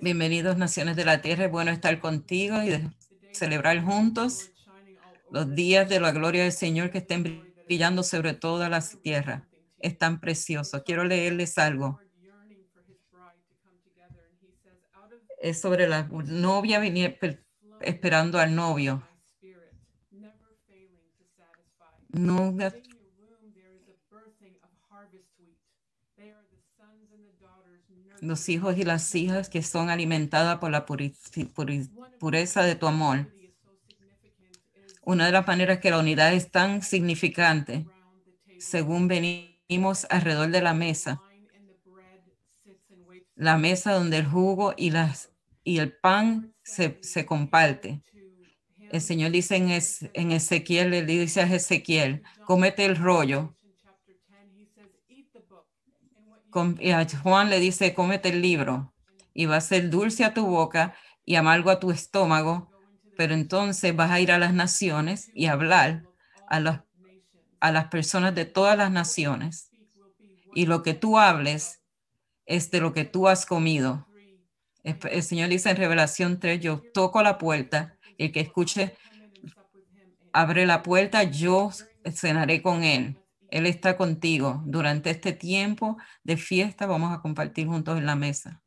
Bienvenidos naciones de la tierra, es bueno estar contigo y celebrar juntos los días de la gloria del Señor que estén brillando sobre toda la tierra. Es tan precioso. Quiero leerles algo. Es sobre la novia venir esperando al novio. Nunca los hijos y las hijas que son alimentadas por la pureza de tu amor. Una de las maneras que la unidad es tan significante, según venimos alrededor de la mesa, la mesa donde el jugo y, las, y el pan se, comparte. El Señor dice en, en Ezequiel, le dice a Ezequiel, comete el rollo. Y Juan le dice, cómete el libro y va a ser dulce a tu boca y amargo a tu estómago, pero entonces vas a ir a las naciones y hablar a, a las personas de todas las naciones. Y lo que tú hables es de lo que tú has comido. El, el Señor dice en Revelación 3, yo toco la puerta, el que escuche, abre la puerta, yo cenaré con él él está contigo. Durante este tiempo de fiesta vamos a compartir juntos en la mesa.